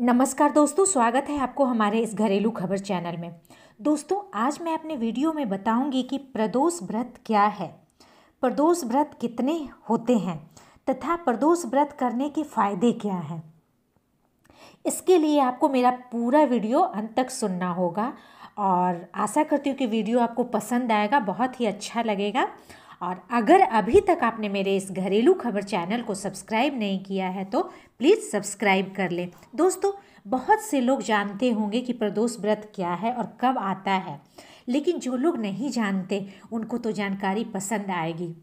नमस्कार दोस्तों स्वागत है आपको हमारे इस घरेलू खबर चैनल में दोस्तों आज मैं अपने वीडियो में बताऊंगी कि प्रदोष व्रत क्या है प्रदोष व्रत कितने होते हैं तथा प्रदोष व्रत करने के फायदे क्या हैं इसके लिए आपको मेरा पूरा वीडियो अंत तक सुनना होगा और आशा करती हूँ कि वीडियो आपको पसंद आएगा बहुत ही अच्छा लगेगा और अगर अभी तक आपने मेरे इस घरेलू खबर चैनल को सब्सक्राइब नहीं किया है तो प्लीज़ सब्सक्राइब कर लें दोस्तों बहुत से लोग जानते होंगे कि प्रदोष व्रत क्या है और कब आता है लेकिन जो लोग नहीं जानते उनको तो जानकारी पसंद आएगी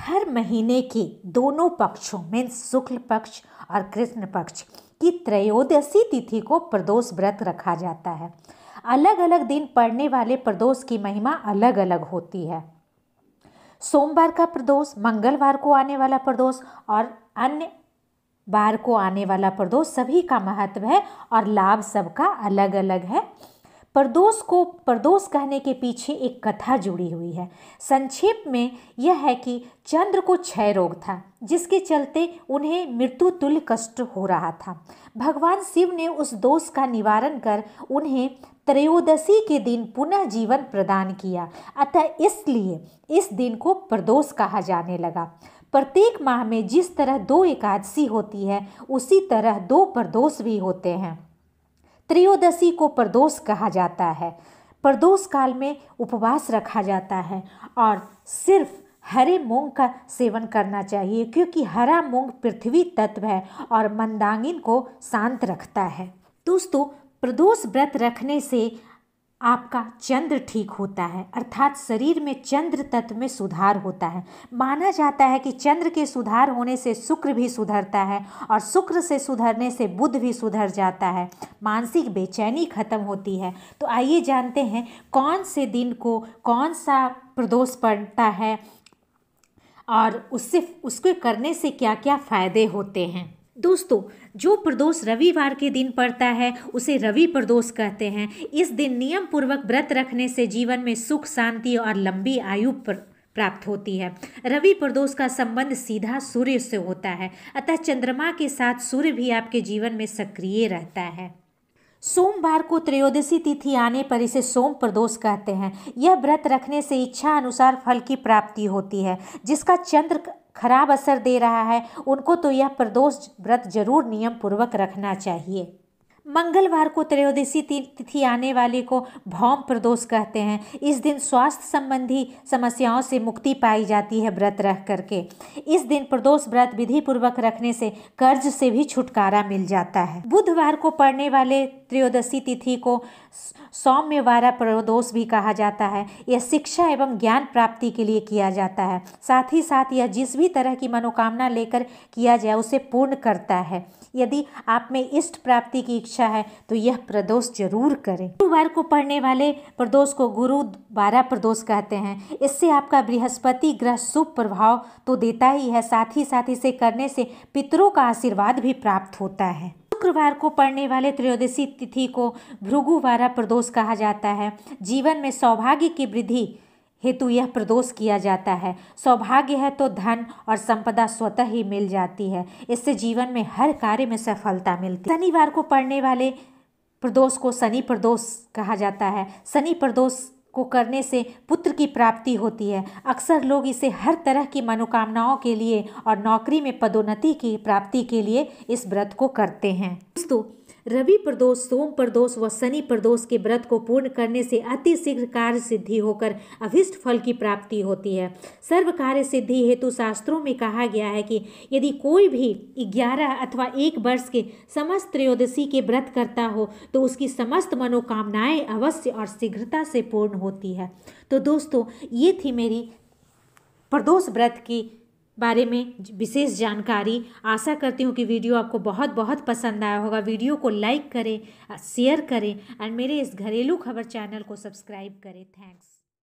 हर महीने के दोनों पक्षों मीन्स शुक्ल पक्ष और कृष्ण पक्ष की त्रयोदशी तिथि को प्रदोष व्रत रखा जाता है अलग अलग दिन पड़ने वाले प्रदोष की महिमा अलग अलग होती है सोमवार का प्रदोष मंगलवार को आने वाला प्रदोष और अन्य बार को आने वाला प्रदोष सभी का महत्व है और लाभ सबका अलग अलग है प्रदोष को प्रदोष कहने के पीछे एक कथा जुड़ी हुई है संक्षेप में यह है कि चंद्र को क्षय रोग था जिसके चलते उन्हें मृत्यु तुल्य कष्ट हो रहा था भगवान शिव ने उस दोष का निवारण कर उन्हें त्रयोदशी के दिन पुनः जीवन प्रदान किया अतः इसलिए इस दिन को प्रदोष कहा जाने लगा प्रत्येक माह में जिस तरह दो एकादशी होती है उसी तरह दो प्रदोष भी होते हैं त्रयोदशी को प्रदोष कहा जाता है प्रदोष काल में उपवास रखा जाता है और सिर्फ हरे मूंग का सेवन करना चाहिए क्योंकि हरा मूंग पृथ्वी तत्व है और मंदांगिन को शांत रखता है दोस्तों प्रदोष व्रत रखने से आपका चंद्र ठीक होता है अर्थात शरीर में चंद्र तत्व में सुधार होता है माना जाता है कि चंद्र के सुधार होने से शुक्र भी सुधरता है और शुक्र से सुधरने से बुध भी सुधर जाता है मानसिक बेचैनी ख़त्म होती है तो आइए जानते हैं कौन से दिन को कौन सा प्रदोष पड़ता है और उससे उसको करने से क्या क्या फ़ायदे होते हैं दोस्तों जो प्रदोष रविवार के दिन पड़ता है उसे रवि प्रदोष कहते हैं इस दिन नियम पूर्वक व्रत रखने से जीवन में सुख शांति और लंबी आयु पर प्राप्त होती है रवि प्रदोष का संबंध सीधा सूर्य से होता है अतः चंद्रमा के साथ सूर्य भी आपके जीवन में सक्रिय रहता है सोमवार को त्रयोदशी तिथि आने पर इसे सोम प्रदोष कहते हैं यह व्रत रखने से इच्छा अनुसार फल की प्राप्ति होती है जिसका चंद्र खराब असर दे रहा है उनको तो यह प्रदोष व्रत जरूर नियम पूर्वक रखना चाहिए मंगलवार को त्रयोदशी तिथि आने वाले को भौम प्रदोष कहते हैं इस दिन स्वास्थ्य संबंधी समस्याओं से मुक्ति पाई जाती है व्रत रह करके इस दिन प्रदोष व्रत विधिपूर्वक रखने से कर्ज से भी छुटकारा मिल जाता है बुधवार को पड़ने वाले त्रयोदशी तिथि को सौम्यवारा प्रदोष भी कहा जाता है यह शिक्षा एवं ज्ञान प्राप्ति के लिए किया जाता है साथ ही साथ यह जिस भी तरह की मनोकामना लेकर किया जाए उसे पूर्ण करता है यदि आप में इष्ट प्राप्ति की इच्छा इच्छा है तो यह प्रदोष जरूर करें गुरुवार को पढ़ने वाले प्रदोष को गुरु बारह प्रदोष कहते हैं इससे आपका बृहस्पति ग्रह शुभ प्रभाव तो देता ही है साथ ही साथ इसे करने से पितरों का आशीर्वाद भी प्राप्त होता है शुक्रवार को पड़ने वाले त्रयोदशी तिथि को भृगुवारा प्रदोष कहा जाता है जीवन में सौभाग्य की वृद्धि हेतु यह प्रदोष किया जाता है सौभाग्य है तो धन और संपदा स्वतः ही मिल जाती है इससे जीवन में हर कार्य में सफलता मिलती है शनिवार को पढ़ने वाले प्रदोष को शनि प्रदोष कहा जाता है शनि प्रदोष को करने से पुत्र की प्राप्ति होती है अक्सर लोग इसे हर तरह की मनोकामनाओं के लिए और नौकरी में पदोन्नति की प्राप्ति के लिए इस व्रत को करते हैं दोस्तों रवि प्रदोष सोम प्रदोष व शनि प्रदोष के व्रत को पूर्ण करने से अति शीघ्र कार्य सिद्धि होकर अभिष्ट फल की प्राप्ति होती है सर्व कार्य सिद्धि हेतु शास्त्रों में कहा गया है कि यदि कोई भी ग्यारह अथवा एक वर्ष के समस्त त्रयोदशी के व्रत करता हो तो उसकी समस्त मनोकामनाएं अवश्य और शीघ्रता से पूर्ण होती है तो दोस्तों ये थी मेरी प्रदोष व्रत की बारे में विशेष जानकारी आशा करती हूँ कि वीडियो आपको बहुत बहुत पसंद आया होगा वीडियो को लाइक करें शेयर करें एंड मेरे इस घरेलू खबर चैनल को सब्सक्राइब करें थैंक्स